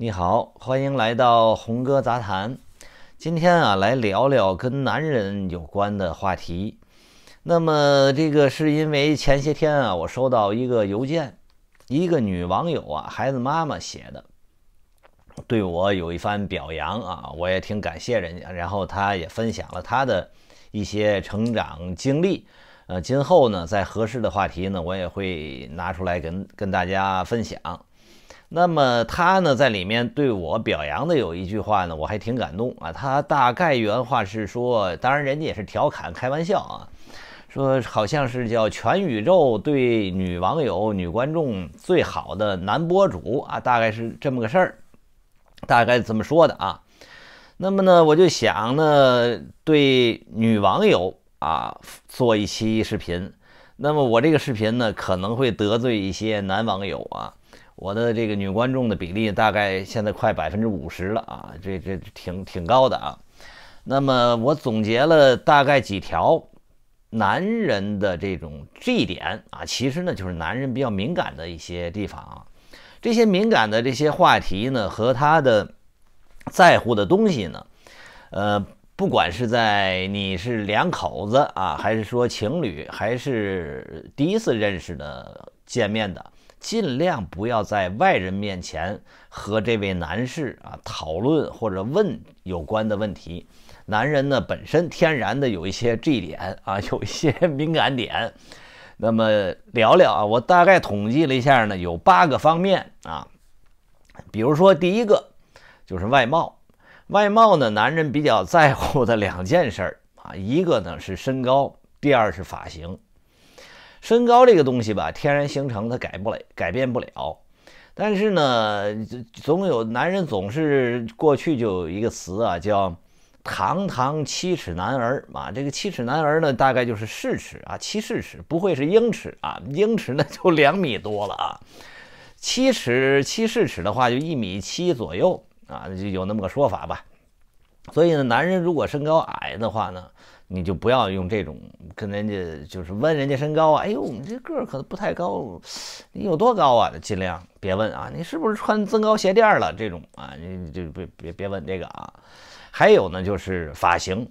你好，欢迎来到红哥杂谈。今天啊，来聊聊跟男人有关的话题。那么，这个是因为前些天啊，我收到一个邮件，一个女网友啊，孩子妈妈写的，对我有一番表扬啊，我也挺感谢人家。然后她也分享了她的一些成长经历。呃，今后呢，在合适的话题呢，我也会拿出来跟跟大家分享。那么他呢，在里面对我表扬的有一句话呢，我还挺感动啊。他大概原话是说，当然人家也是调侃开玩笑啊，说好像是叫全宇宙对女网友、女观众最好的男博主啊，大概是这么个事儿。大概怎么说的啊？那么呢，我就想呢，对女网友啊，做一期视频。那么我这个视频呢，可能会得罪一些男网友啊。我的这个女观众的比例大概现在快百分之五十了啊，这这挺挺高的啊。那么我总结了大概几条男人的这种 G 点啊，其实呢就是男人比较敏感的一些地方。啊。这些敏感的这些话题呢，和他的在乎的东西呢，呃，不管是在你是两口子啊，还是说情侣，还是第一次认识的见面的。尽量不要在外人面前和这位男士啊讨论或者问有关的问题。男人呢本身天然的有一些这点啊，有一些敏感点。那么聊聊啊，我大概统计了一下呢，有八个方面啊。比如说第一个就是外貌，外貌呢，男人比较在乎的两件事儿啊，一个呢是身高，第二是发型。身高这个东西吧，天然形成，它改不了，改变不了。但是呢，总有男人总是过去就有一个词啊，叫“堂堂七尺男儿”啊。这个“七尺男儿”呢，大概就是四尺啊，七四尺，不会是英尺啊，英尺那就两米多了啊。七尺七四尺的话，就一米七左右啊，就有那么个说法吧。所以呢，男人如果身高矮的话呢？你就不要用这种跟人家就是问人家身高啊，哎呦，我们这个可不太高，你有多高啊？尽量别问啊，你是不是穿增高鞋垫了？这种啊，你就别别别问这个啊。还有呢，就是发型，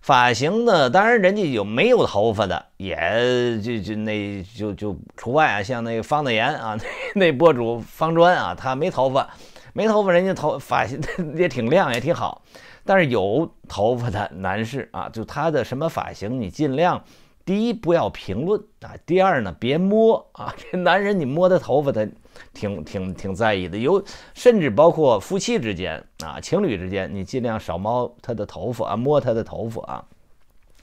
发型呢，当然人家有没有头发的，也就就那就就除外啊。像那个方子言啊，那那博主方砖啊，他没头发，没头发，人家头发型 也挺亮，也挺好。但是有头发的男士啊，就他的什么发型，你尽量第一不要评论啊，第二呢别摸啊，这男人你摸他头发，他挺挺挺在意的。有甚至包括夫妻之间啊，情侣之间，你尽量少摸他的头发啊，摸他的头发啊。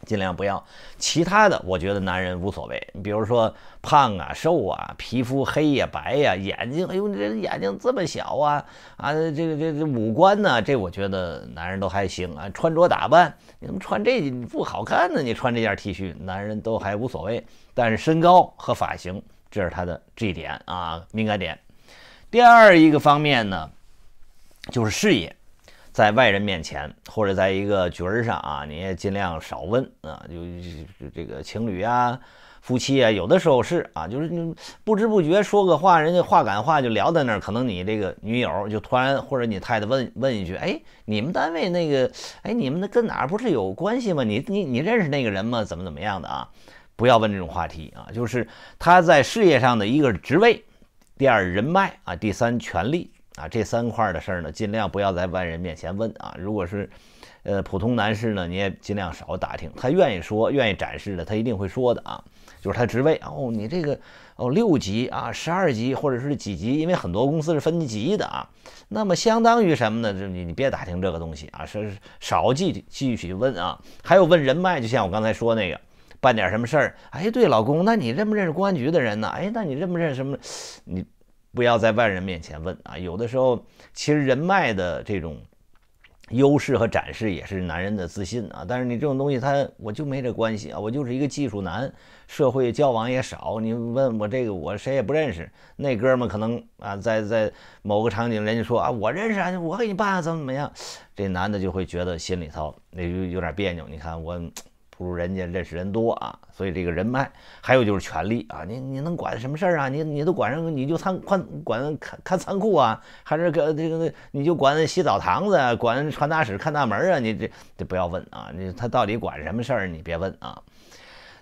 尽量不要，其他的我觉得男人无所谓。你比如说胖啊、瘦啊、皮肤黑呀、白呀、眼睛，哎呦，你这眼睛这么小啊啊！这个、这、这五官呢，这我觉得男人都还行啊。穿着打扮，你怎么穿这不好看呢？你穿这件 T 恤，男人都还无所谓。但是身高和发型，这是他的这一点啊，敏感点。第二一个方面呢，就是事业。在外人面前，或者在一个角儿上啊，你也尽量少问啊。就这个情侣啊、夫妻啊，有的时候是啊，就是不知不觉说个话，人家话赶话就聊到那儿。可能你这个女友就突然，或者你太太问问一句：“哎，你们单位那个，哎，你们那跟哪儿不是有关系吗？你你你认识那个人吗？怎么怎么样的啊？”不要问这种话题啊。就是他在事业上的一个职位，第二人脉啊，第三权力。啊，这三块的事儿呢，尽量不要在外人面前问啊。如果是，呃，普通男士呢，你也尽量少打听。他愿意说、愿意展示的，他一定会说的啊。就是他职位哦，你这个哦，六级啊，十二级，或者是几级？因为很多公司是分级的啊。那么相当于什么呢？就你，你别打听这个东西啊，是少继继续问啊。还有问人脉，就像我刚才说那个，办点什么事儿，哎，对，老公，那你认不认识公安局的人呢？哎，那你认不认识什么？你。不要在外人面前问啊，有的时候其实人脉的这种优势和展示也是男人的自信啊。但是你这种东西，他我就没这关系啊，我就是一个技术男，社会交往也少。你问我这个，我谁也不认识。那哥们可能啊，在在某个场景，人家说啊，我认识啊，我给你办怎么怎么样，这男的就会觉得心里头那有点别扭。你看我。不如人家认识人多啊，所以这个人脉，还有就是权力啊，你你能管什么事儿啊？你你都管上，你就仓管管看看仓库啊，还是个这个，你就管洗澡堂子，管传达室看大门啊？你这这不要问啊，你他到底管什么事儿？你别问啊。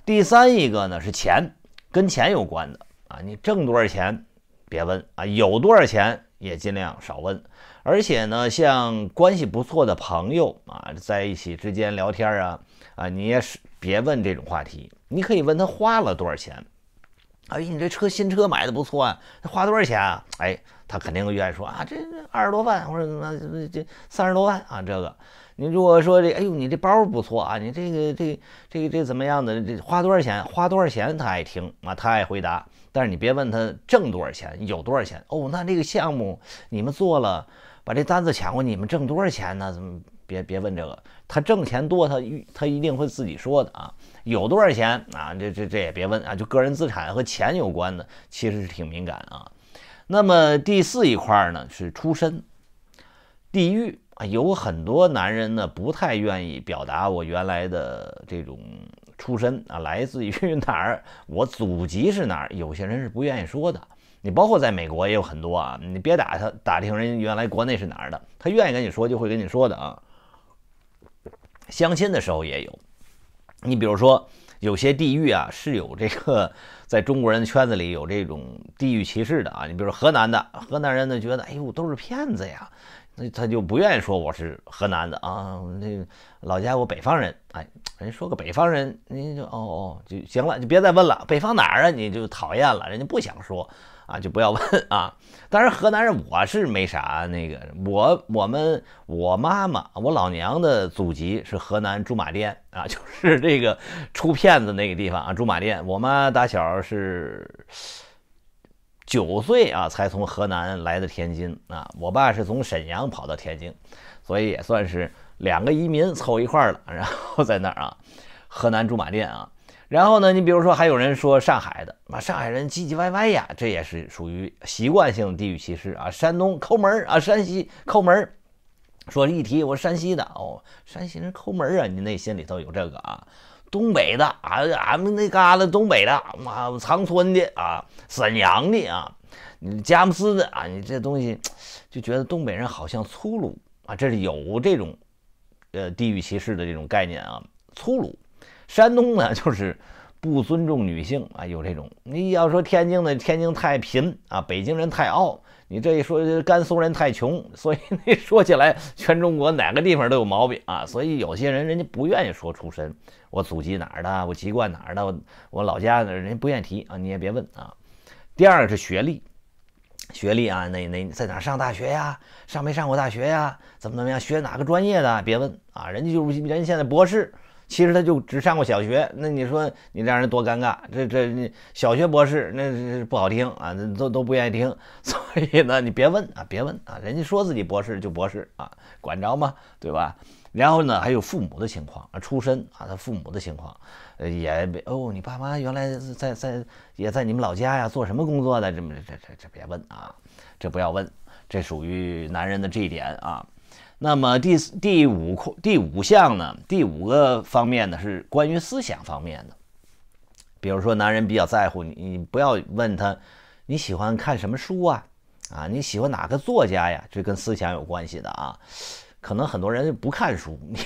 第三一个呢是钱，跟钱有关的啊，你挣多少钱，别问啊，有多少钱也尽量少问。而且呢，像关系不错的朋友啊，在一起之间聊天啊，啊，你也是别问这种话题，你可以问他花了多少钱。哎，你这车新车买的不错啊，花多少钱啊？哎，他肯定愿意说啊，这二十多万，或者那这这三十多万啊，这个。你如果说这，哎呦，你这包不错啊，你这个这这这怎么样的？这花多少钱？花多少钱？他爱听啊，他爱回答。但是你别问他挣多少钱，有多少钱哦。那这个项目你们做了？把这单子抢过，你们挣多少钱呢？怎么别别问这个？他挣钱多，他他一定会自己说的啊。有多少钱啊？这这这也别问啊。就个人资产和钱有关的，其实是挺敏感啊。那么第四一块呢，是出身地域啊。有很多男人呢，不太愿意表达我原来的这种出身啊，来自于 哪儿，我祖籍是哪儿，有些人是不愿意说的。你包括在美国也有很多啊，你别打他打听人原来国内是哪儿的，他愿意跟你说就会跟你说的啊。相亲的时候也有，你比如说有些地域啊是有这个在中国人的圈子里有这种地域歧视的啊，你比如河南的河南人呢，觉得哎呦都是骗子呀，那他就不愿意说我是河南的啊，那老家我北方人，哎，人说个北方人，你就哦哦就行了，就别再问了，北方哪儿啊，你就讨厌了，人家不想说。啊，就不要问 啊！当然，河南人我是没啥那个，我我们我妈妈我老娘的祖籍是河南驻马店啊，就是这个出骗子那个地方啊，驻马店。我妈打小是九岁啊才从河南来的天津啊，我爸是从沈阳跑到天津，所以也算是两个移民凑一块了。然后在那儿啊，河南驻马店啊。然后呢？你比如说，还有人说上海的啊，上海人唧唧歪歪呀，这也是属于习惯性地域歧视啊。山东抠门儿啊，山西抠门儿，说一提我山西的哦，山西人抠门儿啊，你内心里头有这个啊。东北的啊，俺们那旮旯东北的嘛，长春的啊，沈阳的啊，你佳木斯的啊，你这东西就觉得东北人好像粗鲁啊，这是有这种呃地域歧视的这种概念啊，粗鲁。山东呢，就是不尊重女性啊，有这种。你要说天津的，天津太贫啊，北京人太傲。你这一说甘肃人太穷，所以那说起来，全中国哪个地方都有毛病啊。所以有些人人家不愿意说出身，我祖籍哪儿的，我籍贯哪儿的，我老家的人家不愿意提啊，你也别问啊。第二个是学历，学历啊，那那在哪上大学呀？上没上过大学呀？怎么怎么样？学哪个专业的？别问啊，人家就是人家现在博士。其实他就只上过小学，那你说你让人多尴尬？这这你小学博士，那是不好听啊，都都不愿意听。所以呢，你别问啊，别问啊，人家说自己博士就博士啊，管着吗？对吧？然后呢，还有父母的情况啊，出身啊，他父母的情况，也哦，你爸妈原来在在也在你们老家呀，做什么工作的？这么这这这别问啊，这不要问，这属于男人的这一点啊。那么第第五第五项呢？第五个方面呢是关于思想方面的，比如说男人比较在乎你，你不要问他你喜欢看什么书啊？啊，你喜欢哪个作家呀？这跟思想有关系的啊。可能很多人不看书，你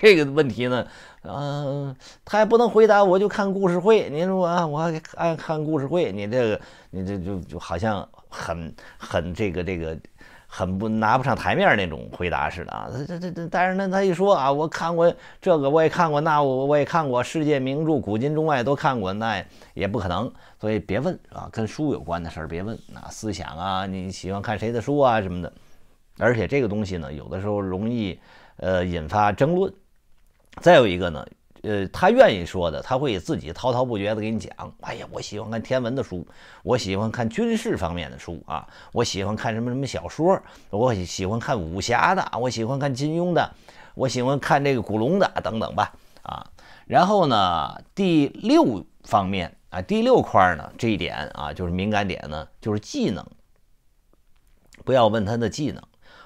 这个问题呢，嗯，他也不能回答，我就看故事会。你说啊，我爱看故事会，你这个你这就就好像很很这个这个。很不拿不上台面那种回答似的啊，这这这，但是呢，他一说啊，我看过这个，我也看过那，我我也看过世界名著，古今中外都看过，那也不可能，所以别问啊，跟书有关的事儿别问啊，思想啊，你喜欢看谁的书啊什么的，而且这个东西呢，有的时候容易呃引发争论，再有一个呢。呃，他愿意说的，他会自己滔滔不绝的给你讲。哎呀，我喜欢看天文的书，我喜欢看军事方面的书啊，我喜欢看什么什么小说，我喜欢看武侠的，我喜欢看金庸的，我喜欢看这个古龙的等等吧啊。然后呢，第六方面啊，第六块儿呢，这一点啊，就是敏感点呢，就是技能，不要问他的技能，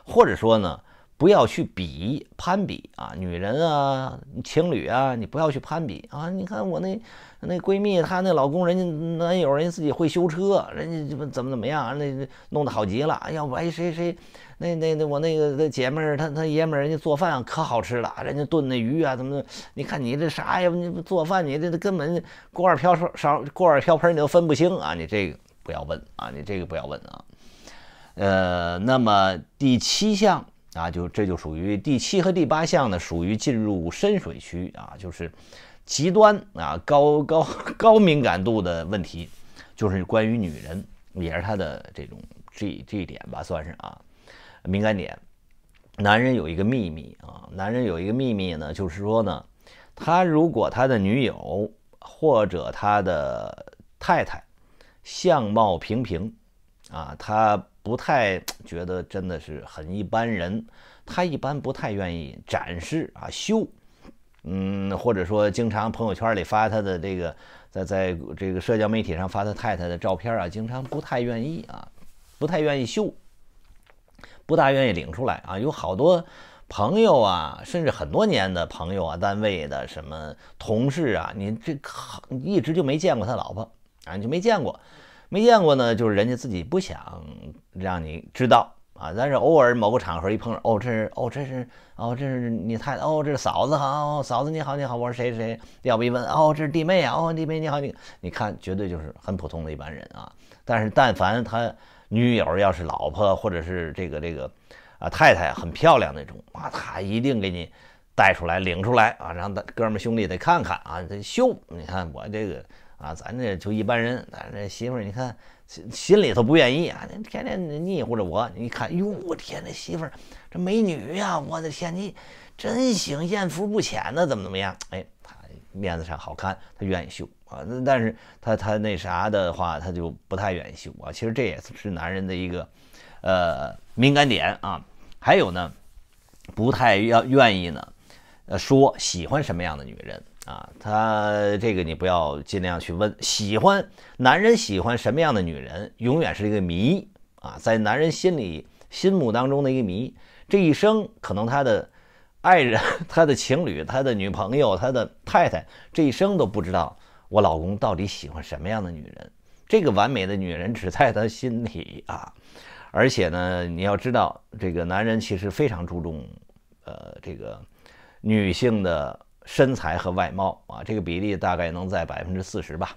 或者说呢。不要去比攀比啊，女人啊，情侣啊，你不要去攀比啊。你看我那那闺蜜，她那老公，人家男友，人家自己会修车，人家怎么怎么怎么样，那那弄得好极了。哎呀，我谁谁，那那那我那个那姐妹，她她爷们儿，人家做饭可好吃了，人家炖那鱼啊，怎么么。你看你这啥呀？你做饭你这根本锅碗瓢勺锅碗瓢盆你都分不清啊！你这个不要问啊，你这个不要问啊。呃，那么第七项。啊，就这就属于第七和第八项呢，属于进入深水区啊，就是极端啊高高高敏感度的问题，就是关于女人，也是他的这种这这一点吧，算是啊敏感点。男人有一个秘密啊，男人有一个秘密呢，就是说呢，他如果他的女友或者他的太太相貌平平啊，他。不太觉得真的是很一般人，他一般不太愿意展示啊秀，嗯，或者说经常朋友圈里发他的这个，在在这个社交媒体上发他太太的照片啊，经常不太愿意啊，不太愿意秀，不大愿意领出来啊。有好多朋友啊，甚至很多年的朋友啊，单位的什么同事啊，你这靠一直就没见过他老婆啊，你就没见过。没见过呢，就是人家自己不想让你知道啊。但是偶尔某个场合一碰上，哦，这是，哦，这是，哦，这是你太太，哦，这是嫂子好，嫂子你好，你好，我是谁谁。要不一问，哦，这是弟妹啊，哦，弟妹你好，你你看，绝对就是很普通的一般人啊。但是但凡他女友要是老婆或者是这个这个啊太太很漂亮那种，啊，他一定给你带出来领出来啊，让哥们兄弟得看看啊，得秀。你看我这个。啊，咱这就一般人，咱这媳妇儿，你看心心里头不愿意啊，那天天腻乎着我。你看，哟，我天，这媳妇儿这美女呀，我的天，你真行，艳福不浅呢，怎么怎么样？哎，他面子上好看，他愿意秀啊，但是他他那啥的话，他就不太愿意秀啊。其实这也是男人的一个，呃，敏感点啊。还有呢，不太要愿意呢，呃，说喜欢什么样的女人。啊，他这个你不要尽量去问，喜欢男人喜欢什么样的女人，永远是一个谜啊，在男人心里、心目当中的一个谜。这一生，可能他的爱人、他的情侣、他的女朋友、他的太太，这一生都不知道我老公到底喜欢什么样的女人。这个完美的女人只在他心里啊。而且呢，你要知道，这个男人其实非常注重，呃，这个女性的。身材和外貌啊，这个比例大概能在百分之四十吧。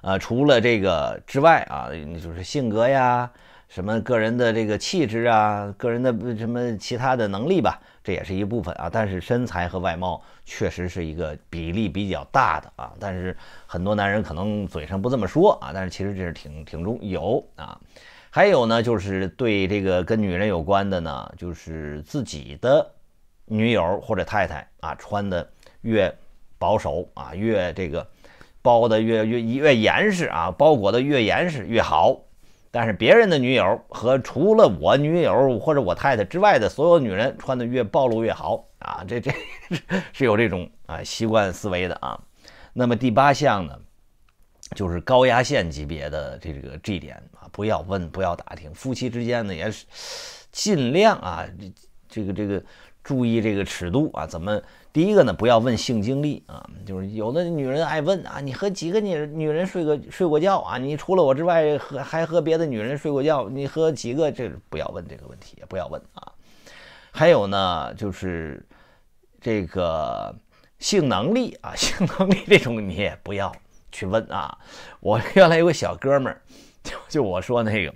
呃，除了这个之外啊，就是性格呀，什么个人的这个气质啊，个人的什么其他的能力吧，这也是一部分啊。但是身材和外貌确实是一个比例比较大的啊。但是很多男人可能嘴上不这么说啊，但是其实这是挺挺重有啊。还有呢，就是对这个跟女人有关的呢，就是自己的。女友或者太太啊，穿的越保守啊，越这个包的越越越严实啊，包裹的越严实越好。但是别人的女友和除了我女友或者我太太之外的所有女人，穿的越暴露越好啊。这这是有这种啊习惯思维的啊。那么第八项呢，就是高压线级别的这个 G 点啊，不要问，不要打听。夫妻之间呢，也是尽量啊，这这个这个。注意这个尺度啊！怎么第一个呢？不要问性经历啊，就是有的女人爱问啊，你和几个女女人睡过睡过觉啊？你除了我之外，和还和别的女人睡过觉？你和几个？这不要问这个问题，也不要问啊。还有呢，就是这个性能力啊，性能力这种你也不要去问啊。我原来有个小哥们儿，就就我说那个。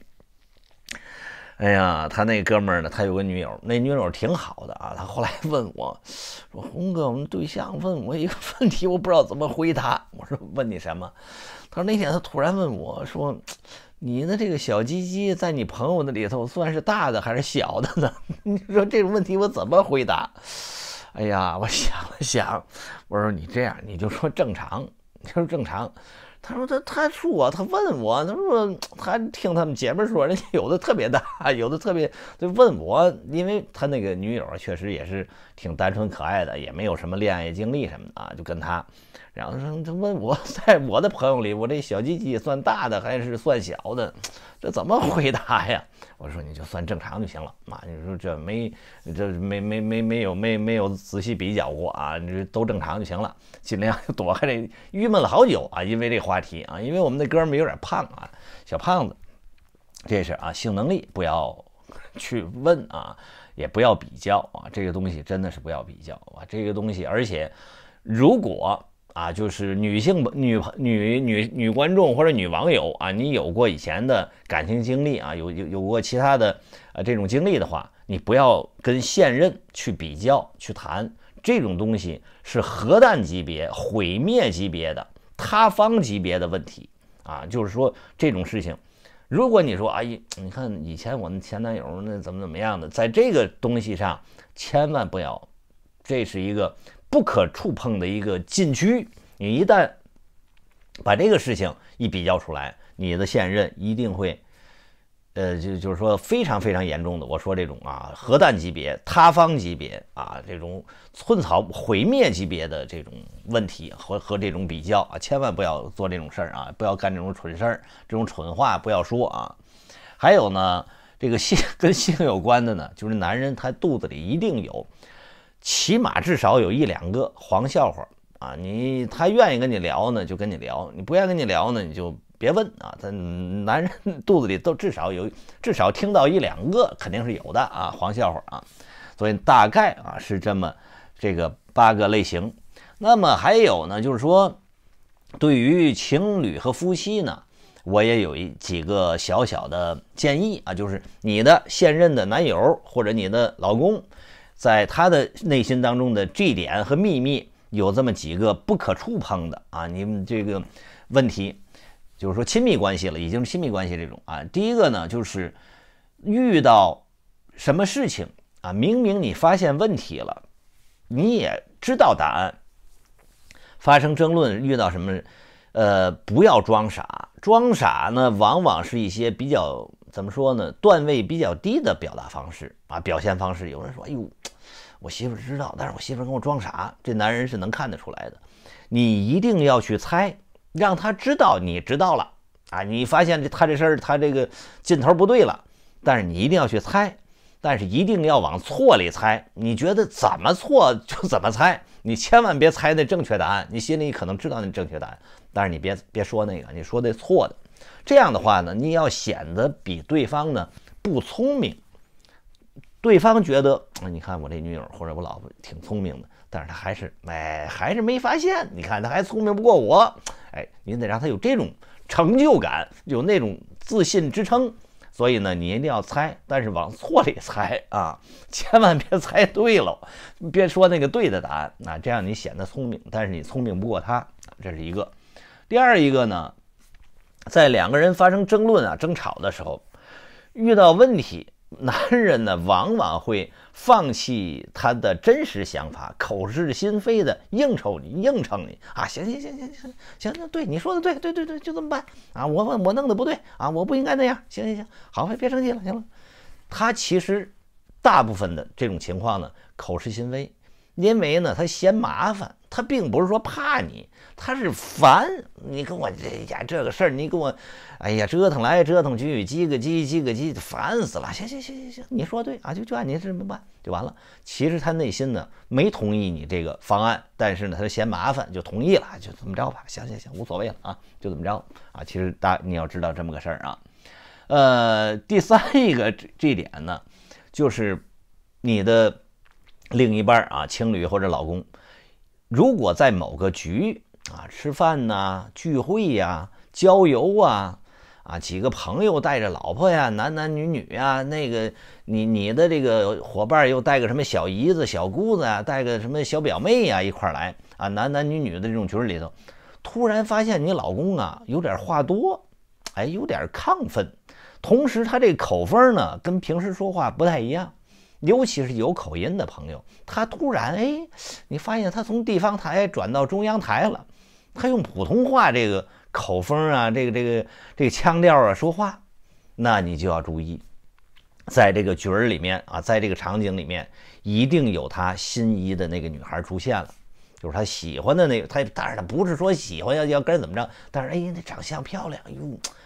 哎呀，他那哥们儿呢？他有个女友，那女友挺好的啊。他后来问我，说：“红哥，我们对象问我一个问题，我不知道怎么回答。”我说：“问你什么？”他说：“那天他突然问我说，你的这个小鸡鸡在你朋友那里头算是大的还是小的呢？”你说这个问题我怎么回答？哎呀，我想了想，我说：“你这样，你就说正常，就是正常。”他说他他说他问我他说他听他们姐妹说人家有的特别大有的特别就问我因为他那个女友确实也是挺单纯可爱的也没有什么恋爱经历什么的啊就跟他然后说他问我 在我的朋友里我这小鸡鸡算大的还是算小的这怎么回答呀？我说你就算正常就行了，妈，你说这没，这没没没没有没没有仔细比较过啊，你这都正常就行了，尽量躲开这。郁闷了好久啊，因为这话题啊，因为我们的哥们儿有点胖啊，小胖子。这是啊，性能力不要 去问啊，也不要比较啊，这个东西真的是不要比较啊，这个东西，而且如果。啊，就是女性女朋女女女观众或者女网友啊，你有过以前的感情经历啊，有有有过其他的呃这种经历的话，你不要跟现任去比较去谈这种东西，是核弹级别、毁灭级别的塌方级别的问题啊。就是说这种事情，如果你说哎，你看以前我那前男友那怎么怎么样的，在这个东西上千万不要，这是一个。不可触碰的一个禁区，你一旦把这个事情一比较出来，你的现任一定会，呃，就就是说非常非常严重的。我说这种啊，核弹级别、塌方级别啊，这种寸草毁灭级别的这种问题和和这种比较啊，千万不要做这种事儿啊，不要干这种蠢事儿，这种蠢话不要说啊。还有呢，这个性跟性有关的呢，就是男人他肚子里一定有。起码至少有一两个黄笑话啊！你他愿意跟你聊呢，就跟你聊；你不愿意跟你聊呢，你就别问啊。他男人肚子里都至少有至少听到一两个，肯定是有的啊，黄笑话啊。所以大概啊是这么这个八个类型。那么还有呢，就是说对于情侣和夫妻呢，我也有一几个小小的建议啊，就是你的现任的男友或者你的老公。在他的内心当中的这一点和秘密有这么几个不可触碰的啊，你们这个问题就是说亲密关系了，已经是亲密关系这种啊。第一个呢，就是遇到什么事情啊，明明你发现问题了，你也知道答案，发生争论遇到什么，呃，不要装傻，装傻呢，往往是一些比较。怎么说呢？段位比较低的表达方式啊，表现方式。有人说：“哎呦，我媳妇知道，但是我媳妇跟我装傻，这男人是能看得出来的。”你一定要去猜，让他知道你知道了啊！你发现这他这事儿，他这个劲头不对了，但是你一定要去猜，但是一定要往错里猜。你觉得怎么错就怎么猜，你千万别猜那正确答案。你心里可能知道那正确答案，但是你别别说那个，你说那错的。这样的话呢，你要显得比对方呢不聪明，对方觉得你看我这女友或者我老婆挺聪明的，但是他还是哎，还是没发现，你看他还聪明不过我，哎，你得让他有这种成就感，有那种自信支撑。所以呢，你一定要猜，但是往错里猜啊，千万别猜对了，别说那个对的答案，那这样你显得聪明，但是你聪明不过他，这是一个。第二一个呢。在两个人发生争论啊、争吵的时候，遇到问题，男人呢往往会放弃他的真实想法，口是心非的应酬你、应承你啊，行行行行行行，对你说的对，对对对，就这么办啊，我我我弄的不对啊，我不应该那样，行行行，好，别生气了，行了。他其实大部分的这种情况呢，口是心非，因为呢他嫌麻烦。他并不是说怕你，他是烦你跟我哎呀这个事儿你跟我哎呀折腾来折腾去叽个叽叽个叽烦死了行行行行行你说对啊就就按你这么办就完了。其实他内心呢没同意你这个方案，但是呢他嫌麻烦就同意了，就这么着吧。行行行无所谓了啊，就这么着啊。其实大你要知道这么个事儿啊，呃第三一个这这点呢，就是你的另一半啊情侣或者老公。如果在某个局啊吃饭呐聚会呀郊游啊啊几个朋友带着老婆呀男男女女呀那个你你的这个伙伴又带个什么小姨子小姑子啊带个什么小表妹呀一块来啊男男女女的这种群里头，突然发现你老公啊有点话多，哎有点亢奋，同时他这口风呢跟平时说话不太一样。尤其是有口音的朋友，他突然哎，你发现他从地方台转到中央台了，他用普通话这个口风啊，这个这个这个腔调啊说话，那你就要注意，在这个角儿里面啊，在这个场景里面，一定有他心仪的那个女孩出现了，就是他喜欢的那个，他但是他不是说喜欢要要跟怎么着，但是哎，那长相漂亮，哎呦，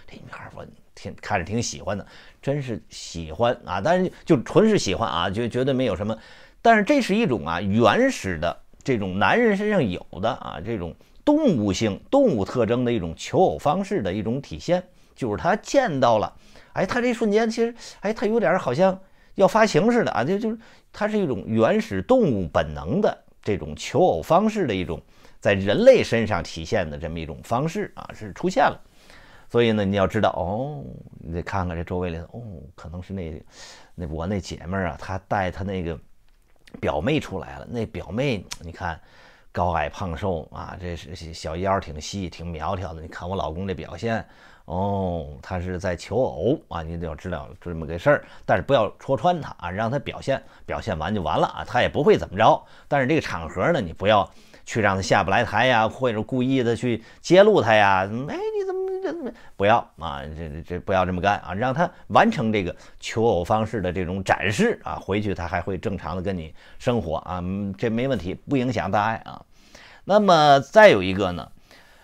这女孩我。挺看着挺喜欢的，真是喜欢啊！但是就纯是喜欢啊，绝绝对没有什么。但是这是一种啊原始的这种男人身上有的啊这种动物性、动物特征的一种求偶方式的一种体现，就是他见到了，哎，他这瞬间其实哎他有点好像要发情似的啊，就就是它是一种原始动物本能的这种求偶方式的一种在人类身上体现的这么一种方式啊，是出现了。所以呢，你要知道哦，你得看看这周围里头哦，可能是那，那我那姐妹儿啊，她带她那个表妹出来了。那表妹，你看，高矮胖瘦啊，这是小腰儿挺细，挺苗条的。你看我老公这表现哦，他是在求偶啊，你得要知道这么个事儿。但是不要戳穿他啊，让他表现表现完就完了啊，他也不会怎么着。但是这个场合呢，你不要去让他下不来台呀，或者故意的去揭露他呀，哎。这不要啊，这这不要这么干啊！让他完成这个求偶方式的这种展示啊，回去他还会正常的跟你生活啊，这没问题，不影响大碍啊。那么再有一个呢，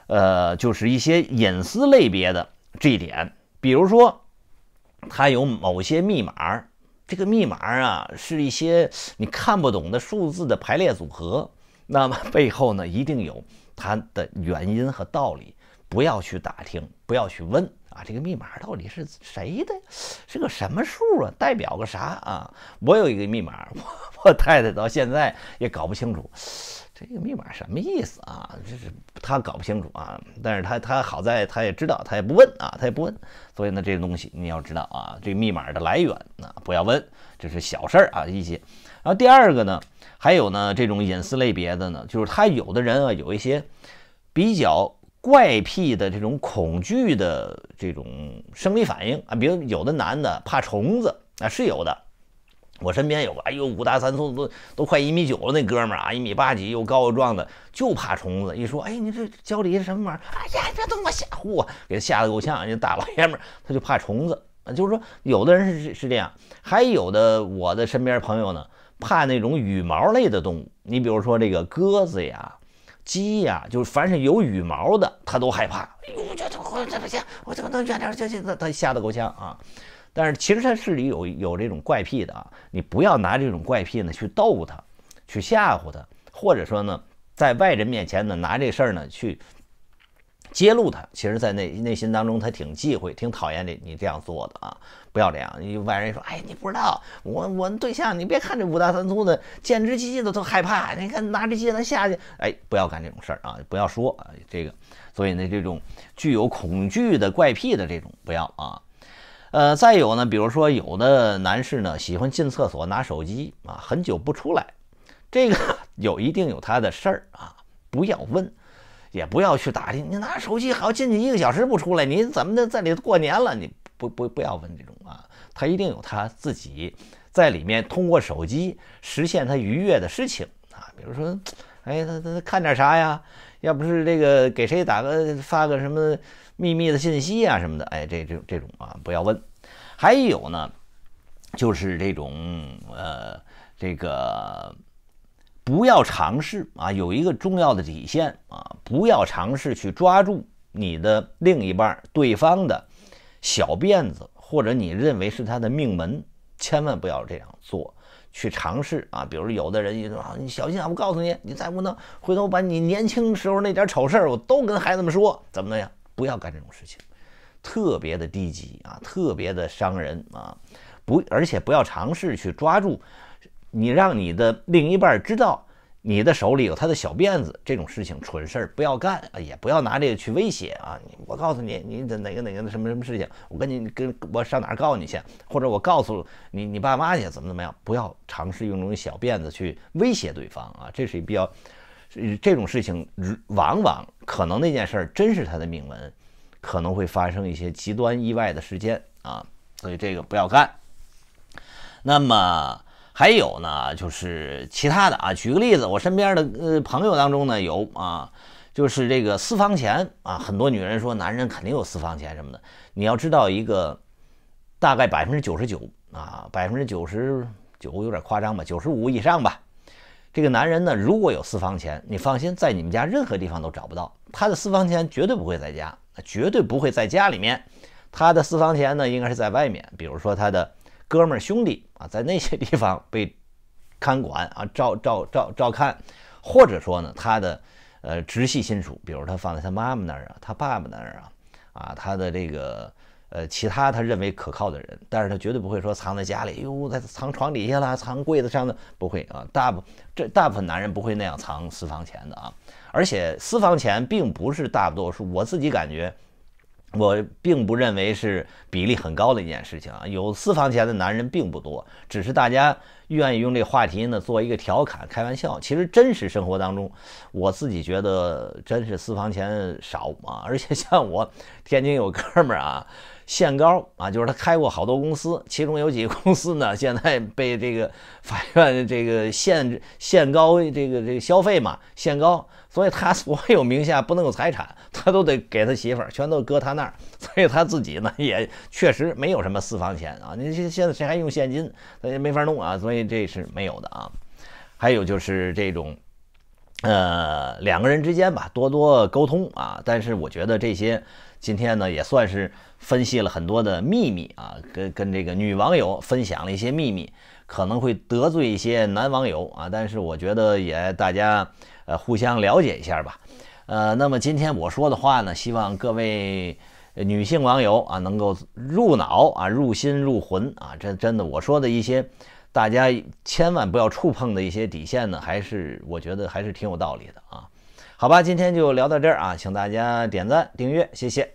呃，就是一些隐私类别的这一点，比如说他有某些密码，这个密码啊是一些你看不懂的数字的排列组合，那么背后呢一定有它的原因和道理。不要去打听，不要去问啊！这个密码到底是谁的？是个什么数啊？代表个啥啊？我有一个密码，我我太太到现在也搞不清楚，这个密码什么意思啊？这是他搞不清楚啊！但是他他好在他也知道，他也不问啊，他也不问。所以呢，这个东西你要知道啊，这个密码的来源啊，不要问，这是小事儿啊，一些。然后第二个呢，还有呢，这种隐私类别的呢，就是他有的人啊，有一些比较。怪癖的这种恐惧的这种生理反应啊，比如有的男的怕虫子啊，是有的。我身边有个，哎呦，五大三粗都都快一米九了，那哥们儿啊，一米八几又高又壮的，就怕虫子。一说，哎，你这教里什么玩意儿？哎呀，别动我，吓唬我，给他吓得够呛。人大老爷们儿他就怕虫子啊，就是说，有的人是是这样，还有的我的身边朋友呢，怕那种羽毛类的动物。你比如说这个鸽子呀。鸡呀，就是凡是有羽毛的，它都害怕。哎呦，我这这这不行，我怎么能远点这这它吓得够呛啊！但是其实它是里有有这种怪癖的啊，你不要拿这种怪癖呢去逗它，去吓唬它，或者说呢，在外人面前呢拿这事儿呢去。揭露他，其实，在内内心当中，他挺忌讳、挺讨厌你你这样做的啊！不要这样，你外人说，哎，你不知道，我我对象，你别看这五大三粗的，见只鸡都都害怕。你看，拿着鸡蛋下去，哎，不要干这种事儿啊！不要说啊，这个，所以呢，这种具有恐惧的怪癖的这种不要啊。呃，再有呢，比如说有的男士呢，喜欢进厕所拿手机啊，很久不出来，这个 有一定有他的事儿啊，不要问。也不要去打听，你拿手机好进去一个小时不出来，你怎么的在里头过年了？你不不不要问这种啊，他一定有他自己在里面通过手机实现他愉悦的事情啊，比如说，哎，他他看点啥呀？要不是这个给谁打个发个什么秘密的信息啊什么的，哎，这这这种啊，不要问。还有呢，就是这种呃这个。不要尝试啊！有一个重要的底线啊，不要尝试去抓住你的另一半对方的小辫子，或者你认为是他的命门，千万不要这样做。去尝试啊，比如有的人一说啊，你小心啊，我告诉你，你再不能回头把你年轻时候那点丑事儿，我都跟孩子们说，怎么怎么样？不要干这种事情，特别的低级啊，特别的伤人啊，不，而且不要尝试去抓住。你让你的另一半知道你的手里有他的小辫子这种事情，蠢事儿不要干，也不要拿这个去威胁啊！我告诉你，你的哪个哪个什么什么事情，我跟你跟我上哪儿告你去？或者我告诉你你爸妈去，怎么怎么样？不要尝试用这种小辫子去威胁对方啊！这是比较这种事情，往往可能那件事儿真是他的命门，可能会发生一些极端意外的事件啊！所以这个不要干。那么。还有呢，就是其他的啊。举个例子，我身边的呃朋友当中呢，有啊，就是这个私房钱啊。很多女人说，男人肯定有私房钱什么的。你要知道，一个大概百分之九十九啊，百分之九十九有点夸张吧，九十五以上吧。这个男人呢，如果有私房钱，你放心，在你们家任何地方都找不到他的私房钱，绝对不会在家，绝对不会在家里面。他的私房钱呢，应该是在外面，比如说他的哥们兄弟。啊，在那些地方被看管啊，照照照照看，或者说呢，他的呃直系亲属，比如他放在他妈妈那儿啊，他爸爸那儿啊，啊，他的这个呃其他他认为可靠的人，但是他绝对不会说藏在家里，哟，在藏床底下啦，藏柜子上的，不会啊，大部这大部分男人不会那样藏私房钱的啊，而且私房钱并不是大多数，我自己感觉。我并不认为是比例很高的一件事情啊，有私房钱的男人并不多，只是大家愿意用这话题呢做一个调侃、开玩笑。其实真实生活当中，我自己觉得真是私房钱少啊，而且像我天津有哥们儿啊。限高啊，就是他开过好多公司，其中有几个公司呢，现在被这个法院这个限制限高，这个这个消费嘛限高，所以他所有名下不能有财产，他都得给他媳妇儿，全都搁他那儿，所以他自己呢也确实没有什么私房钱啊。你现现在谁还用现金？那没法弄啊，所以这是没有的啊。还有就是这种，呃，两个人之间吧，多多沟通啊。但是我觉得这些。今天呢，也算是分析了很多的秘密啊，跟跟这个女网友分享了一些秘密，可能会得罪一些男网友啊，但是我觉得也大家呃互相了解一下吧，呃，那么今天我说的话呢，希望各位女性网友啊能够入脑啊、入心、入魂啊，这真的我说的一些大家千万不要触碰的一些底线呢，还是我觉得还是挺有道理的啊。好吧，今天就聊到这儿啊，请大家点赞、订阅，谢谢。